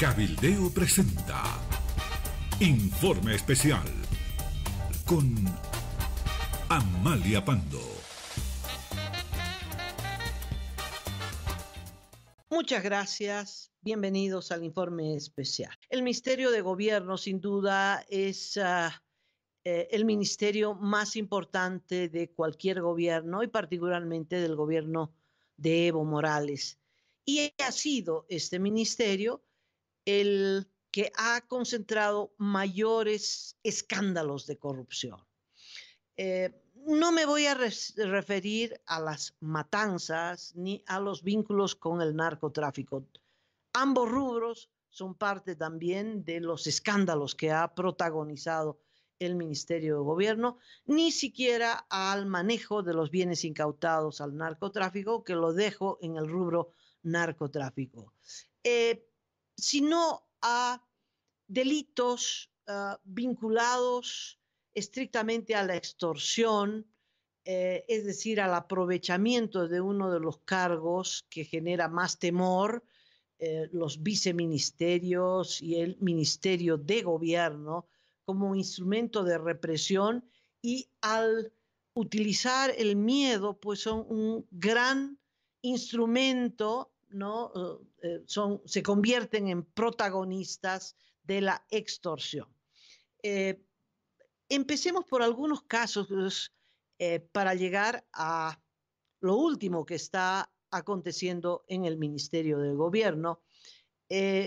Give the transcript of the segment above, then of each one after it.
Cabildeo presenta Informe Especial con Amalia Pando. Muchas gracias. Bienvenidos al Informe Especial. El Ministerio de Gobierno, sin duda, es... Ah, eh, el ministerio más importante de cualquier gobierno y particularmente del gobierno de Evo Morales. Y ha sido este ministerio el que ha concentrado mayores escándalos de corrupción. Eh, no me voy a referir a las matanzas ni a los vínculos con el narcotráfico. Ambos rubros son parte también de los escándalos que ha protagonizado el Ministerio de Gobierno, ni siquiera al manejo de los bienes incautados al narcotráfico, que lo dejo en el rubro narcotráfico. Eh, sino a delitos ah, vinculados estrictamente a la extorsión, eh, es decir, al aprovechamiento de uno de los cargos que genera más temor, eh, los viceministerios y el Ministerio de Gobierno como instrumento de represión y al utilizar el miedo, pues son un gran instrumento ¿no? Eh, se convierten en protagonistas de la extorsión. Eh, empecemos por algunos casos eh, para llegar a lo último que está aconteciendo en el Ministerio de Gobierno.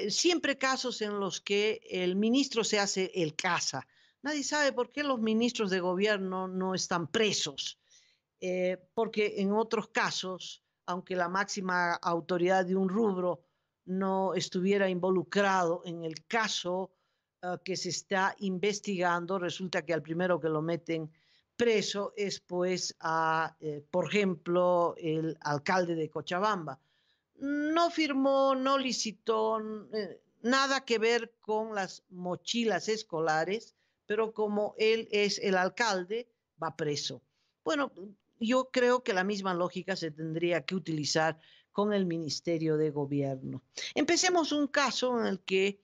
siempre casos en los que el ministro se hace el casa. Nadie sabe por qué los ministros de gobierno no están presos, porque en otros casos aunque la máxima autoridad de un rubro no estuviera involucrado en el caso ah, que se está investigando, resulta que al primero que lo meten preso es pues eh, por ejemplo, el alcalde de Cochabamba. No firmó, no licitó, eh, nada que ver con las mochilas escolares, pero como él es el alcalde, va preso. Bueno, yo creo que la misma lógica se tendría que utilizar con el Ministerio de Gobierno. Empecemos un caso en el que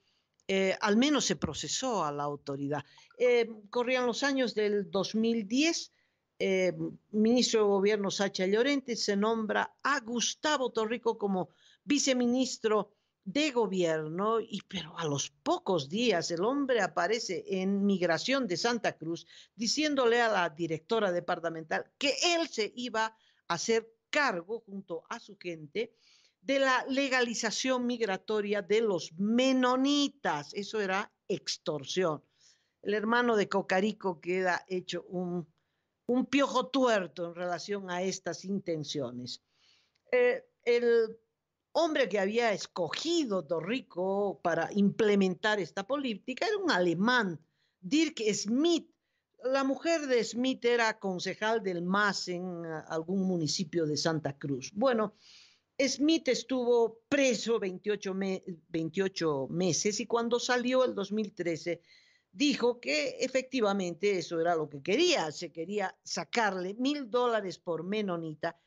eh, al menos se procesó a la autoridad. Eh, corrían los años del 2010, el eh, ministro de Gobierno Sacha Llorente se nombra a Gustavo Torrico como viceministro de gobierno, y, pero a los pocos días el hombre aparece en Migración de Santa Cruz diciéndole a la directora departamental que él se iba a hacer cargo junto a su gente de la legalización migratoria de los menonitas. Eso era extorsión. El hermano de Cocarico queda hecho un, piojo tuerto en relación a estas intenciones. Eh, el hombre que había escogido Torrico para implementar esta política era un alemán, Dirk Smith. La mujer de Smith era concejal del MAS en eh, algún municipio de Santa Cruz. Bueno, Smith estuvo preso 28, 28 meses y cuando salió el 2013 dijo que efectivamente eso era lo que quería, se quería sacarle mil dólares por menonita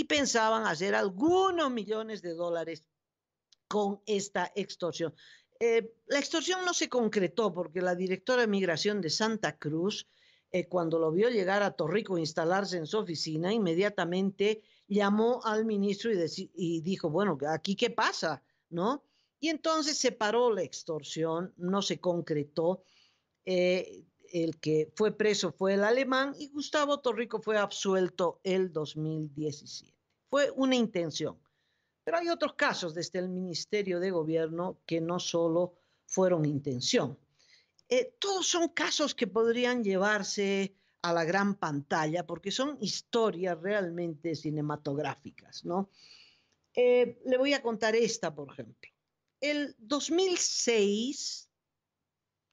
y pensaban hacer algunos millones de dólares con esta extorsión. Eh, la extorsión no se concretó porque la directora de migración de Santa Cruz, eh, cuando lo vio llegar a Torrico e instalarse en su oficina, inmediatamente llamó al ministro y, dijo, bueno, ¿aquí qué pasa? ¿No? Y entonces se paró la extorsión, no se concretó. Eh, el que fue preso fue el alemán y Gustavo Torrico fue absuelto el 2017. Fue una intención. Pero hay otros casos desde el Ministerio de Gobierno que no solo fueron intención. Eh, todos son casos que podrían llevarse a la gran pantalla porque son historias realmente cinematográficas, ¿no? Eh, le voy a contar esta, por ejemplo. El 2006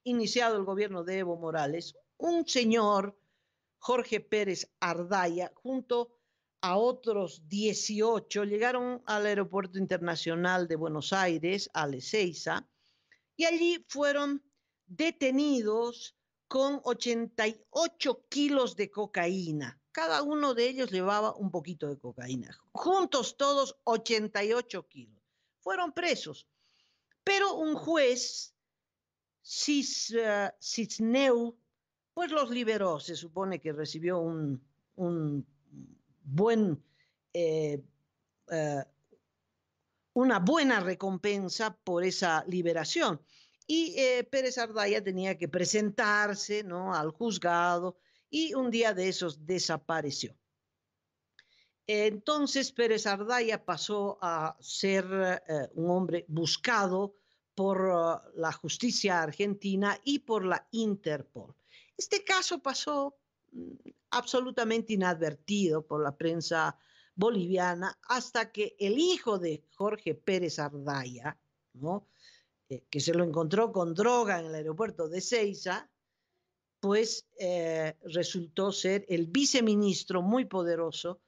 iniciado el gobierno de Evo Morales, un señor, Jorge Pérez Ardaya, junto a otros 18, llegaron al Aeropuerto Internacional de Buenos Aires, a Ezeiza, y allí fueron detenidos con 88 kilos de cocaína. Cada uno de ellos llevaba un poquito de cocaína. Juntos todos 88 kilos. Fueron presos. Pero un juez eh, Cisneu, pues los liberó. Se supone que recibió un, buen, eh, eh, una buena recompensa por esa liberación. Y Pérez Ardaya tenía que presentarse al juzgado y un día de esos desapareció. Entonces Pérez Ardaya pasó a ser un hombre buscado por uh, la justicia argentina y por la Interpol. Este caso pasó mm, absolutamente inadvertido por la prensa boliviana hasta que el hijo de Jorge Pérez Ardaya, eh, que se lo encontró con droga en el aeropuerto de Ceiza, pues eh, resultó ser el viceministro muy poderoso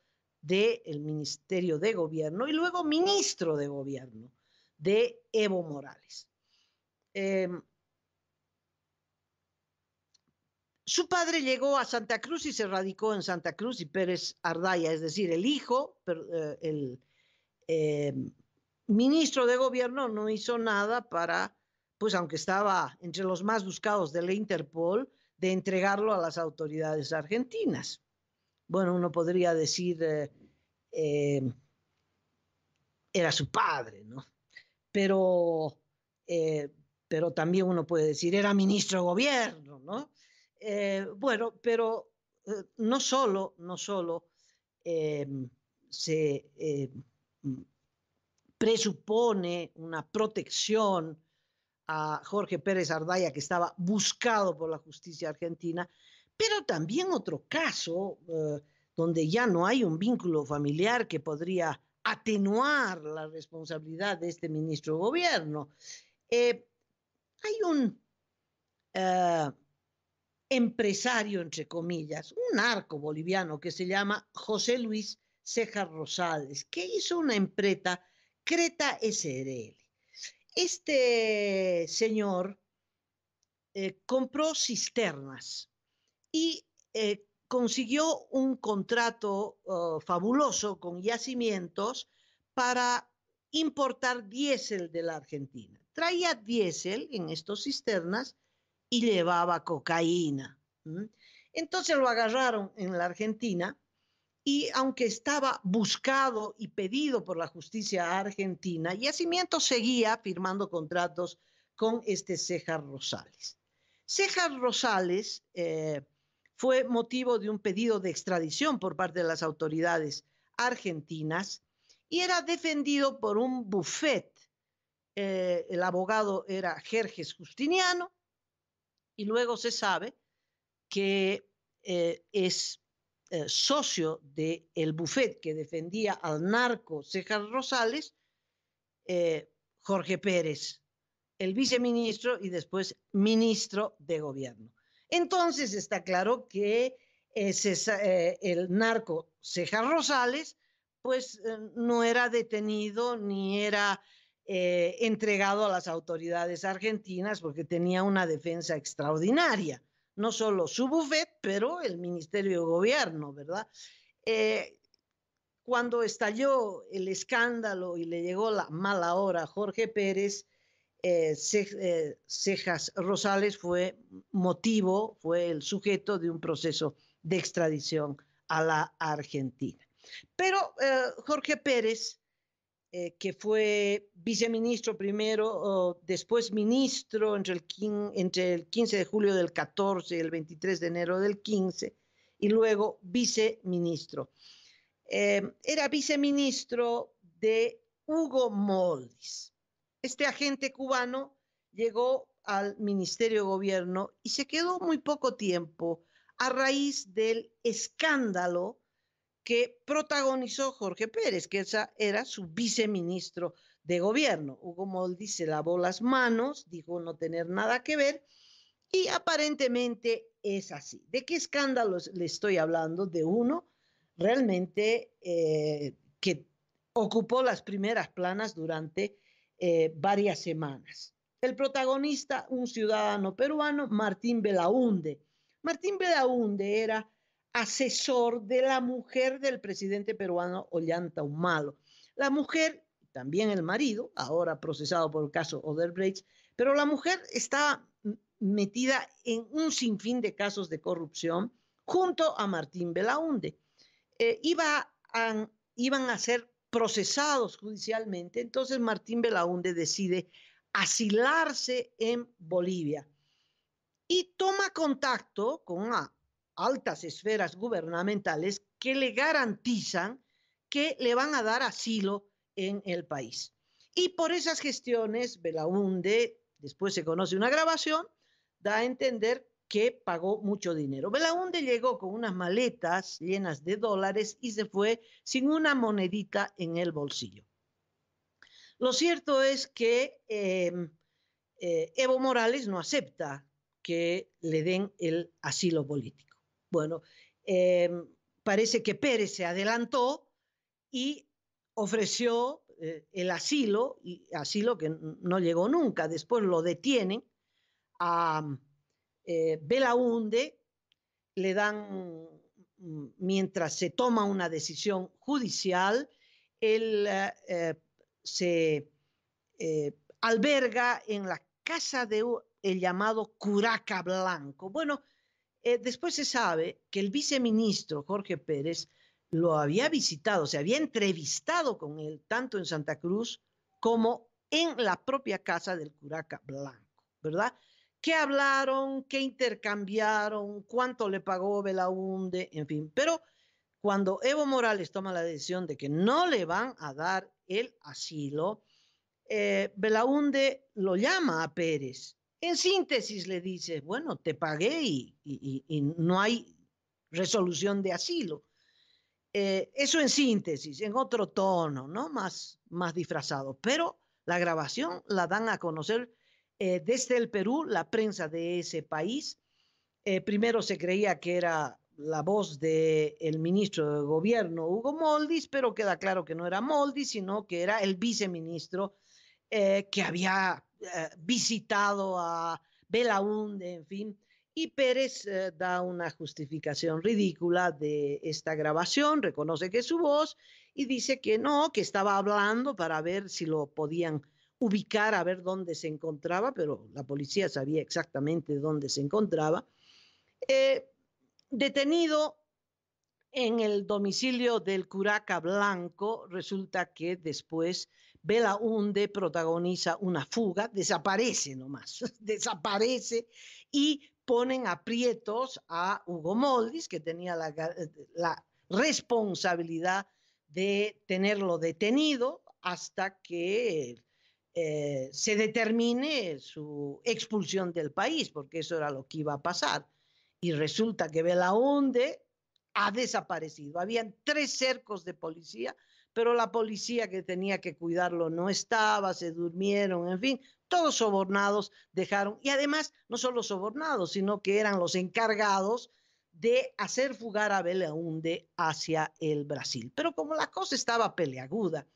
del Ministerio de Gobierno y luego ministro de Gobierno de Evo Morales. Em, su padre llegó a Santa Cruz y se radicó en Santa Cruz y Pérez Ardaya, es decir, el hijo, eh, el em, ministro de gobierno no hizo nada para, pues aunque estaba entre los más buscados de la Interpol, de entregarlo a las autoridades argentinas. Bueno, uno podría decir, eh, em, era su padre, ¿no? Eh, pero, también uno puede decir, era ministro de gobierno, ¿no? Eh, bueno, pero eh, no solo, no solo se presupone una protección a Jorge Pérez Ardaya, que estaba buscado por la justicia argentina, pero también otro caso donde ya no hay un vínculo familiar que podría atenuar la responsabilidad de este ministro de gobierno. Eh, hay un eh, empresario, entre comillas, un narco boliviano que se llama José Luis Cejas Rosales, que hizo una empreta, Creta SRL. Este señor eh, compró cisternas y consiguió un contrato uh, fabuloso con yacimientos para importar diésel de la Argentina. Traía diésel en estos cisternas y llevaba cocaína. Entonces lo agarraron en la Argentina y aunque estaba buscado y pedido por la justicia argentina, Yacimientos seguía firmando contratos con este Cejar Rosales. Cejar Rosales eh, fue motivo de un pedido de extradición por parte de las autoridades argentinas y era defendido por un buffet. Eh, el abogado era Jerjes Justiniano y luego se sabe que eh, es eh, socio del el buffet que defendía al narco Cejas Rosales, Jorge Pérez, el viceministro y después ministro de gobierno. Entonces está claro que eh, eh, el narco Cejas Rosales, pues eh, no era detenido ni era entregado a las autoridades argentinas porque tenía una defensa extraordinaria, no solo su bufet, pero el Ministerio de Gobierno, ¿verdad? cuando estalló el escándalo y le llegó la mala hora a Jorge Pérez, eh, eh, Cejas Rosales fue motivo, fue el sujeto de un proceso de extradición a la Argentina. Pero eh, Jorge Pérez, que fue viceministro primero, después ministro entre el, 15 de julio del 14 y el 23 de enero del 15, y luego viceministro. era viceministro de Hugo Moldis. Este agente cubano llegó al Ministerio de Gobierno y se quedó muy poco tiempo a raíz del escándalo que protagonizó Jorge Pérez, que era su viceministro de gobierno. Hugo Moldi se lavó las manos, dijo no tener nada que ver y aparentemente es así. ¿De qué escándalos le estoy hablando? De uno realmente eh, que ocupó las primeras planas durante eh, varias semanas. El protagonista, un ciudadano peruano, Martín Belaunde. Martín Belaunde era asesor de la mujer del presidente peruano Ollanta Humalo. La mujer, también el marido, ahora procesado por el caso Oderbrecht, pero la mujer estaba metida en un sinfín de casos de corrupción junto a Martín Belaunde. Eh, iba iban a ser procesados judicialmente, entonces Martín Belaunde decide asilarse en Bolivia y toma contacto con altas esferas gubernamentales que le garantizan que le van a dar asilo en el país. Y por esas gestiones, Belaunde, después se conoce una grabación, da a entender que pagó mucho dinero. Belaunde llegó con unas maletas llenas de dólares y se fue sin una monedita en el bolsillo. Lo cierto es que em, eh, Evo Morales no acepta que le den el asilo político. Bueno, em, parece que Pérez se adelantó y ofreció eh, el asilo, y asilo que no llegó nunca. Después lo detienen a eh, Belaunde le dan, mm, mientras se toma una decisión judicial, él eh, eh, se eh, alberga en la casa de el llamado curaca blanco. Bueno, después se sabe que el viceministro Jorge Pérez lo había visitado, se había entrevistado con él tanto en Santa Cruz como en la propia casa del curaca blanco, ¿verdad? qué hablaron, qué intercambiaron, cuánto le pagó Belaunde, en fin. Pero cuando Evo Morales toma la decisión de que no le van a dar el asilo, eh, Belaunde lo llama a Pérez. En síntesis le dice, bueno, te pagué y, no hay resolución de asilo. Eh, eso en síntesis, en otro tono, ¿no? Más, más disfrazado. Pero la grabación la dan a conocer eh, desde el Perú, la prensa de ese país, eh, primero se creía que era la voz del ministro de gobierno Hugo Moldis, pero queda claro que no era Moldis, sino que era el viceministro eh, que había visitado a Belaunde, en fin. Y Pérez da una justificación ridícula de esta grabación, reconoce que es su voz y dice que no, que estaba hablando para ver si lo podían ubicar a ver dónde se encontraba, pero la policía sabía exactamente dónde se encontraba, eh, detenido en el domicilio del curaca blanco, resulta que después vela Hunde protagoniza una fuga, desaparece nomás, desaparece y ponen aprietos a Hugo Moldis, que tenía la, eh, la responsabilidad de tenerlo detenido hasta que eh, se determine su expulsión del país, porque eso era lo que iba a pasar. Y resulta que Belaunde ha desaparecido. Habían tres cercos de policía, pero la policía que tenía que cuidarlo no estaba, se durmieron, en fin, todos sobornados dejaron. Y además, no solo sobornados, sino que eran los encargados de hacer fugar a Belaunde hacia el Brasil. Pero como la cosa estaba peleaguda,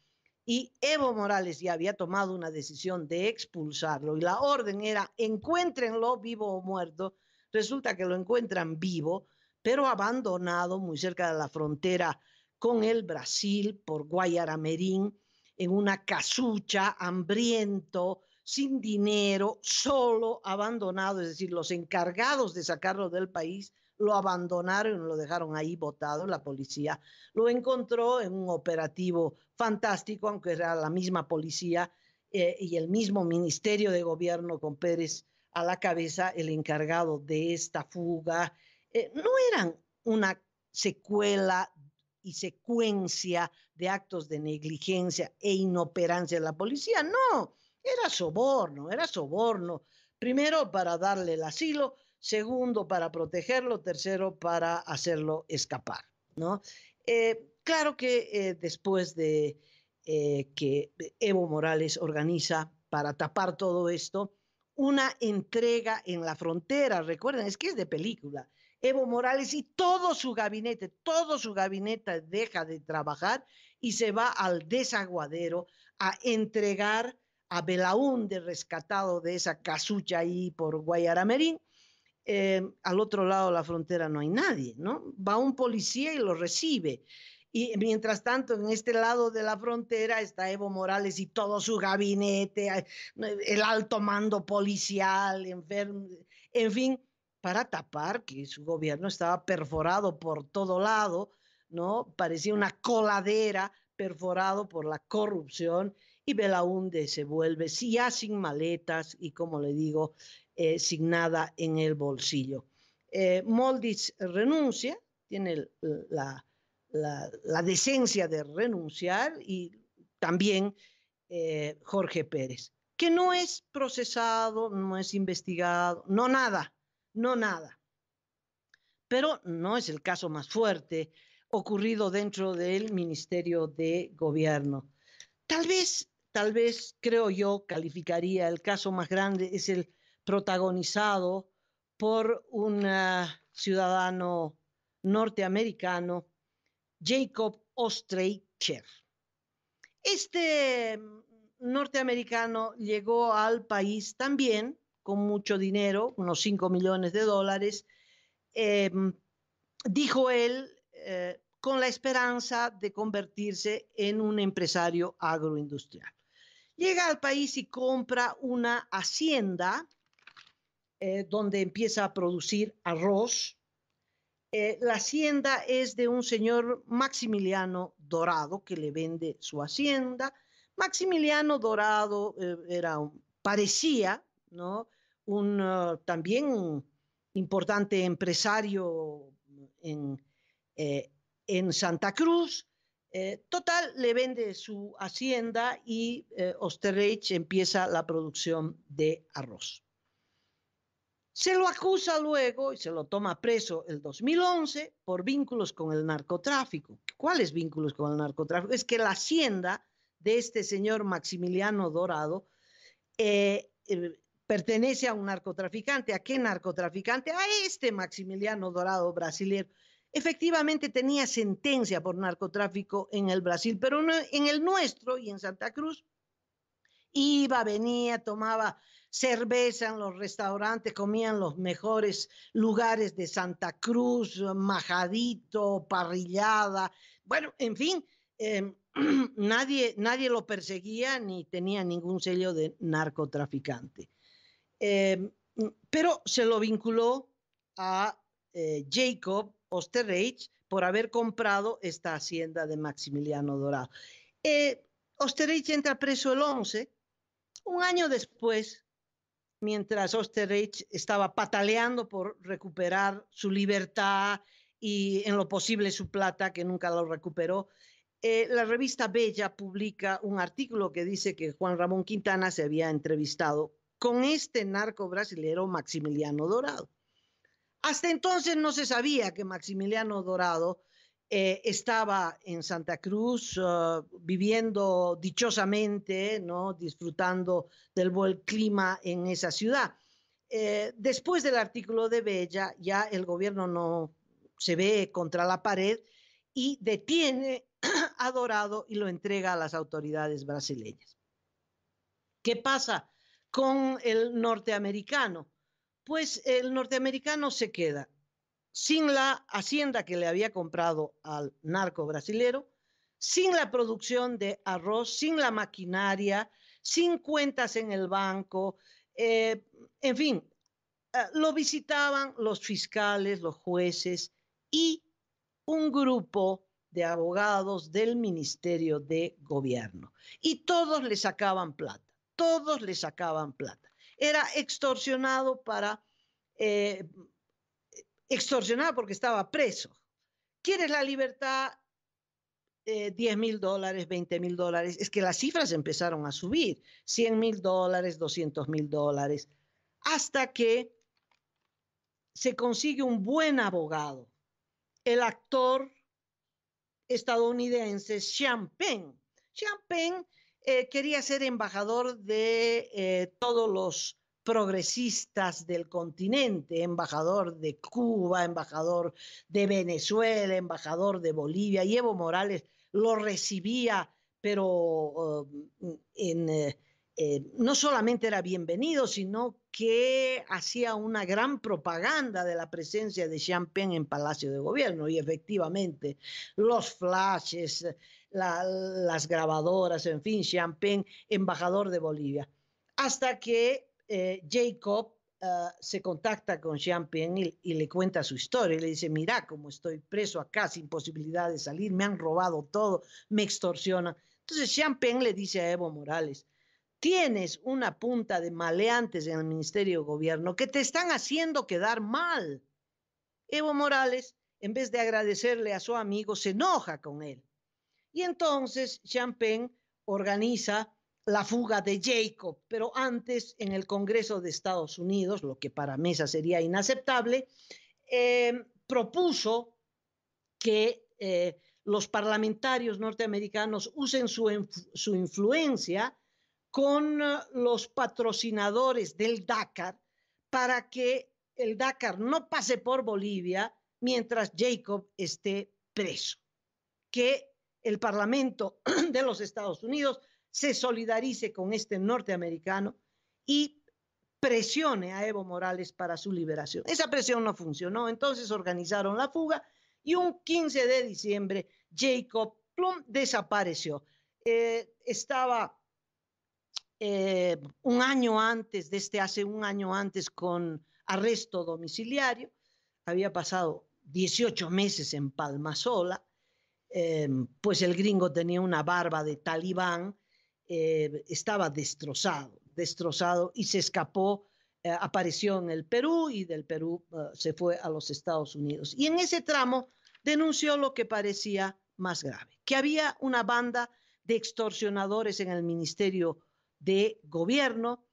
y Evo Morales ya había tomado una decisión de expulsarlo y la orden era encuéntrenlo vivo o muerto. Resulta que lo encuentran vivo, pero abandonado muy cerca de la frontera con el Brasil por Guayaramerín, en una casucha, hambriento, sin dinero, solo, abandonado, es decir, los encargados de sacarlo del país lo abandonaron, lo dejaron ahí botado, la policía lo encontró en un operativo fantástico, aunque era la misma policía eh, y el mismo Ministerio de Gobierno con Pérez a la cabeza, el encargado de esta fuga. Eh, no eran una secuela y secuencia de actos de negligencia e inoperancia de la policía, no, era soborno, era soborno primero para darle el asilo, segundo, para protegerlo, tercero, para hacerlo escapar. ¿no? Eh, claro que eh, después de eh, que Evo Morales organiza para tapar todo esto, una entrega en la frontera, recuerden, es que es de película. Evo Morales y todo su gabinete, todo su gabinete deja de trabajar y se va al desaguadero a entregar a Belaúnde, rescatado de esa casucha ahí por Guayaramerín, eh, al otro lado de la frontera no hay nadie, ¿no? Va un policía y lo recibe. Y mientras tanto, en este lado de la frontera está Evo Morales y todo su gabinete, el alto mando policial, en fin, para tapar que su gobierno estaba perforado por todo lado, ¿no? Parecía una coladera perforado por la corrupción y Belaunde se vuelve ya sin maletas y como le digo, eh, signada en el bolsillo. Eh, Moldis renuncia, tiene la, decencia de renunciar y también eh, Jorge Pérez, que no es procesado, no es investigado, no nada, no nada. Pero no es el caso más fuerte ocurrido dentro del Ministerio de Gobierno. Tal vez, tal vez, creo yo, calificaría el caso más grande, es el protagonizado por un ah, ciudadano norteamericano, Jacob Ostreicher. Este norteamericano llegó al país también con mucho dinero, unos 5 millones de dólares, em, dijo él, eh, con la esperanza de convertirse en un empresario agroindustrial. Llega al país y compra una hacienda eh, donde empieza a producir arroz. Eh, la hacienda es de un señor Maximiliano Dorado que le vende su hacienda. Maximiliano Dorado eh, era parecía, ¿no? Un uh, también un importante empresario en, Santa Cruz. total, le vende su hacienda y Osterreich empieza la producción de arroz. Se lo acusa luego y se lo toma preso el 2011 por vínculos con el narcotráfico. ¿Cuáles vínculos con el narcotráfico? Es que la hacienda de este señor Maximiliano Dorado eh, eh, pertenece a un narcotraficante. ¿A qué narcotraficante? A este Maximiliano Dorado brasileño. Efectivamente tenía sentencia por narcotráfico en el Brasil, pero no, en el nuestro y en Santa Cruz iba, venía, tomaba cerveza en los restaurantes, comían los mejores lugares de Santa Cruz, majadito, parrillada, bueno, en fin, em, nadie, nadie lo perseguía ni tenía ningún sello de narcotraficante. Em, pero se lo vinculó a eh, Jacob Osterreich por haber comprado esta hacienda de Maximiliano Dorado. Eh, Osterreich entra preso el 11. Un año después, mientras Osterreich estaba pataleando por recuperar su libertad y en lo posible su plata, que nunca lo recuperó. Eh, la revista Bella publica un artículo que dice que Juan Ramón Quintana se había entrevistado con este narco brasilero Maximiliano Dorado. Hasta entonces no se sabía que Maximiliano Dorado eh, estaba en Santa Cruz ah, viviendo dichosamente, ¿no? disfrutando del buen clima en esa ciudad. Eh, después del artículo de Bella, ya el gobierno no se ve contra la pared y detiene a Dorado y lo entrega a las autoridades brasileñas. ¿Qué pasa con el norteamericano? Pues el norteamericano se queda sin la hacienda que le había comprado al narco brasilero, sin la producción de arroz, sin la maquinaria, sin cuentas en el banco, eh, en fin, eh, lo visitaban los fiscales, los jueces y un grupo de abogados del Ministerio de Gobierno. Y todos le sacaban plata, todos le sacaban plata. Era extorsionado para eh, extorsionado porque estaba preso. ¿Quieres la libertad? 10 eh, mil dólares, 20 mil dólares. Es que las cifras empezaron a subir. 100 mil dólares, 200 mil dólares. Hasta que se consigue un buen abogado. El actor estadounidense Sean Penn. Sean Penn eh, quería ser embajador de eh, todos los progresistas del continente, embajador de Cuba, embajador de Venezuela, embajador de Bolivia, y Evo Morales lo recibía, pero eh, eh, eh, no solamente era bienvenido, sino que hacía una gran propaganda de la presencia de Champagne en Palacio de Gobierno y efectivamente los flashes, las grabadoras, en fin, Champagne, embajador de Bolivia. Hasta que eh, Jacob ah, se contacta con Champagne y, y, le cuenta su historia. le dice, mira cómo estoy preso acá sin posibilidad de salir, me han robado todo, me extorsionan. Entonces Penn le dice a Evo Morales, tienes una punta de maleantes en el Ministerio de Gobierno que te están haciendo quedar mal. Evo Morales, en vez de agradecerle a su amigo, se enoja con él. Y entonces Champagne organiza la fuga de Jacob, pero antes en el Congreso de Estados Unidos, lo que para Mesa sería inaceptable, em, propuso que eh, los parlamentarios norteamericanos usen su, influencia con eh, los patrocinadores del Dakar para que el Dakar no pase por Bolivia mientras Jacob esté preso. Que el Parlamento de los Estados Unidos se solidarice con este norteamericano y presione a Evo Morales para su liberación. Esa presión no funcionó, entonces organizaron la fuga y un 15 de diciembre Jacob Plum desapareció. Eh, estaba eh, un año antes, desde este, hace un año antes, con arresto domiciliario, había pasado 18 meses en Palmasola, eh, pues el gringo tenía una barba de talibán eh, estaba destrozado, destrozado y se escapó, eh, apareció en el Perú y del Perú eh, se fue a los Estados Unidos. Y en ese tramo denunció lo que parecía más grave, que había una banda de extorsionadores en el Ministerio de Gobierno,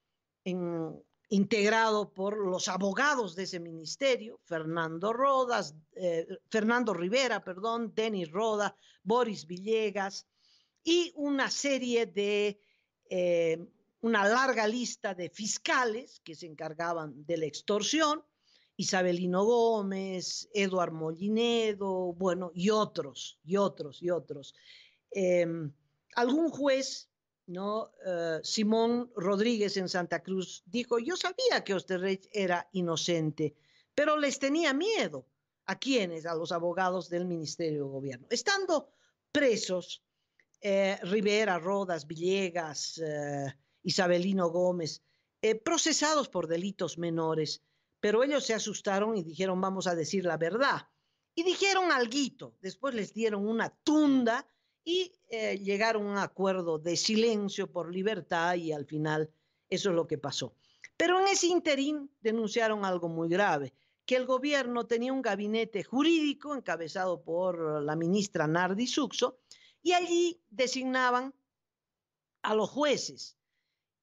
integrado por los abogados de ese ministerio, Fernando Rodas, Fernando Rivera, perdón, Denis Roda, Boris Villegas, y una serie de, eh, una larga lista de fiscales que se encargaban de la extorsión, Isabelino Gómez, Eduard Mollinedo, bueno, y otros, y otros, y otros. Em, algún juez, ¿no? Eh, Simón Rodríguez en Santa Cruz, dijo, yo sabía que Osterreich era inocente, pero les tenía miedo. ¿A quienes, A los abogados del Ministerio de Gobierno. Estando presos, eh, Rivera, Rodas, Villegas, eh, Isabelino Gómez, eh, procesados por delitos menores, pero ellos se asustaron y dijeron, vamos a decir la verdad. Y dijeron alguito, después les dieron una tunda y llegaron a un acuerdo de silencio por libertad y al final eso es lo que pasó. Pero en ese interín denunciaron algo muy grave, que el gobierno tenía un gabinete jurídico encabezado por la ministra Nardi Suxo, y allí designaban a los jueces,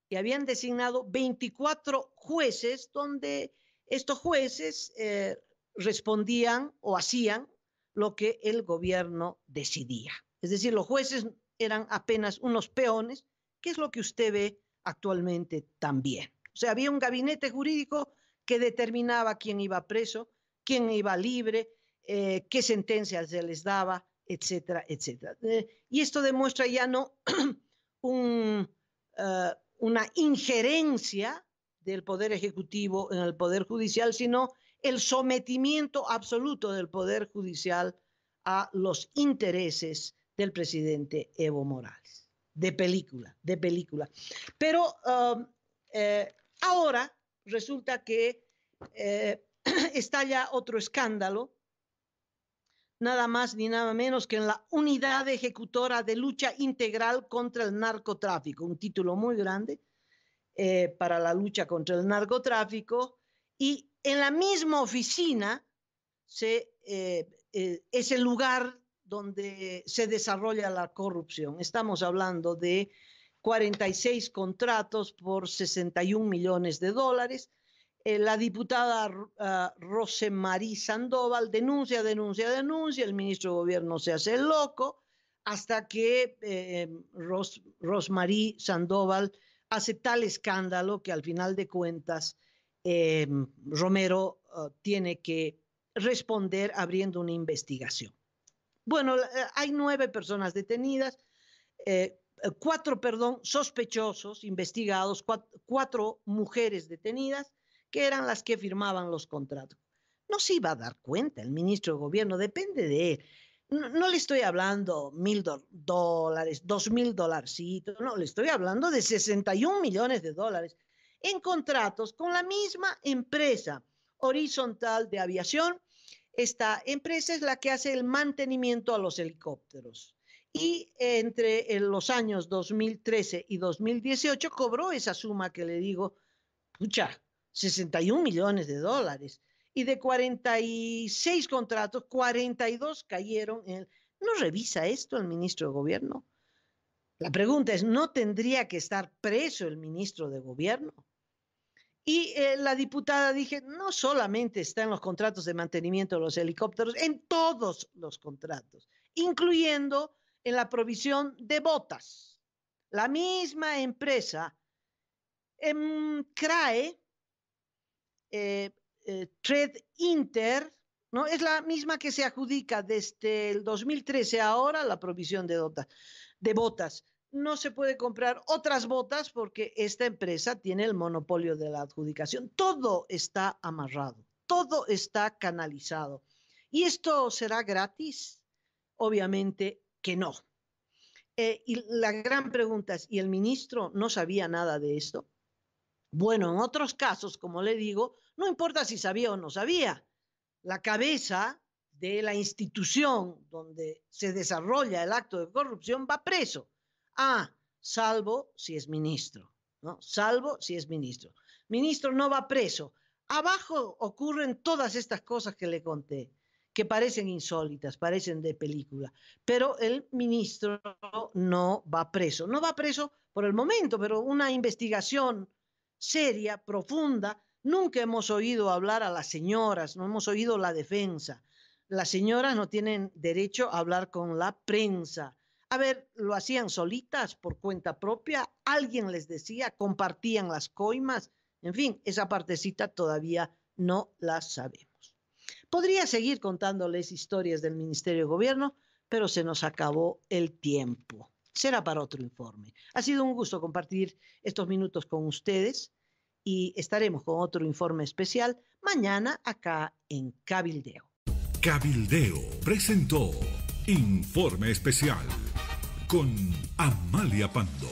y habían designado 24 jueces, donde estos jueces eh, respondían o hacían lo que el gobierno decidía. Es decir, los jueces eran apenas unos peones, que es lo que usted ve actualmente también. O sea, había un gabinete jurídico que determinaba quién iba preso, quién iba libre, eh, qué sentencias se les daba, etcétera, etcétera. Eh, y esto demuestra ya no eh, una injerencia del Poder Ejecutivo en el Poder Judicial, sino el sometimiento absoluto del Poder Judicial a los intereses del presidente Evo Morales. De película, de película. Pero um, eh, ahora resulta que está estalla otro escándalo nada más ni nada menos que en la Unidad Ejecutora de Lucha Integral contra el Narcotráfico, un título muy grande eh, para la lucha contra el narcotráfico. Y en la misma oficina eh, eh, es el lugar donde se desarrolla la corrupción. Estamos hablando de 46 contratos por 61 millones de dólares eh, la diputada ah, Rosemarie Sandoval denuncia, denuncia, denuncia, el ministro de Gobierno se hace loco, hasta que eh, em, Sandoval hace tal escándalo que al final de cuentas em, Romero ah, tiene que responder abriendo una investigación. Bueno, eh, hay nueve personas detenidas, eh, cuatro, perdón, sospechosos, investigados, cuatro mujeres detenidas que eran las que firmaban los contratos. No se iba a dar cuenta el ministro de Gobierno, depende de él. No, le estoy hablando mil dólares, dos mil dolarcitos, no, le estoy hablando de 61 millones de dólares en contratos con la misma empresa horizontal de aviación. Esta empresa es la que hace el mantenimiento a los helicópteros. Y entre los años 2013 y 2018 cobró esa suma que le digo, pucha, 61 millones de dólares. Y de 46 contratos, 42 cayeron en... ¿No revisa esto el ministro de Gobierno? La pregunta es, ¿no tendría que estar preso el ministro de Gobierno? Y eh, la diputada dije, no solamente está en los contratos de mantenimiento de los helicópteros, en todos los contratos, incluyendo en la provisión de botas. La misma empresa en em, CRAE eh, eh Trade Inter, ¿no? Es la misma que se adjudica desde el 2013 ahora la provisión de, de botas. No se puede comprar otras botas porque esta empresa tiene el monopolio de la adjudicación. Todo está amarrado, todo está canalizado. ¿Y esto será gratis? Obviamente que no. Eh, y la gran pregunta es, ¿y el ministro no sabía nada de esto? Bueno, en otros casos, como le digo, no importa si sabía o no sabía, la cabeza de la institución donde se desarrolla el acto de corrupción va preso. Ah, salvo si es ministro, ¿no? Salvo si es ministro. Ministro no va preso. Abajo ocurren todas estas cosas que le conté, que parecen insólitas, parecen de película, pero el ministro no va preso. No va preso por el momento, pero una investigación seria, profunda. Nunca hemos oído hablar a las señoras, no hemos oído la defensa. Las señoras no tienen derecho a hablar con la prensa. A ver, lo hacían solitas por cuenta propia, alguien les decía, compartían las coimas, en fin, esa partecita todavía no la sabemos. Podría seguir contándoles historias del Ministerio de Gobierno, pero se nos acabó el tiempo será para otro informe. Ha sido un gusto compartir estos minutos con ustedes y estaremos con otro informe especial mañana acá en Cabildeo. Cabildeo presentó Informe Especial con Amalia Pando.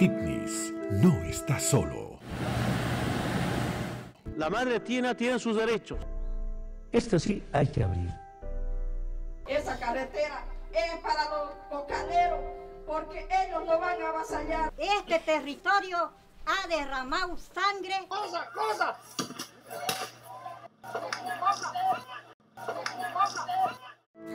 Ignis no está solo. La madre tiene, tiene sus derechos esto sí hay que abrir. Esa carretera es para los bocaderos porque ellos no van a avasallar. Este territorio ha derramado sangre. ¡Cosa, cosa!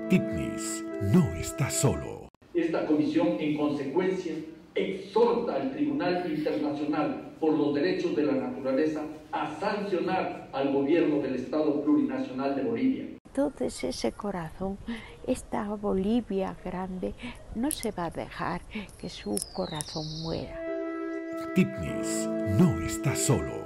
ITNIS no está solo. Esta comisión, en consecuencia, exhorta al Tribunal Internacional por los derechos de la naturaleza a sancionar al gobierno del Estado plurinacional de Bolivia. Entonces ese corazón, esta Bolivia grande, no se va a dejar que su corazón muera. Tipnis no está solo.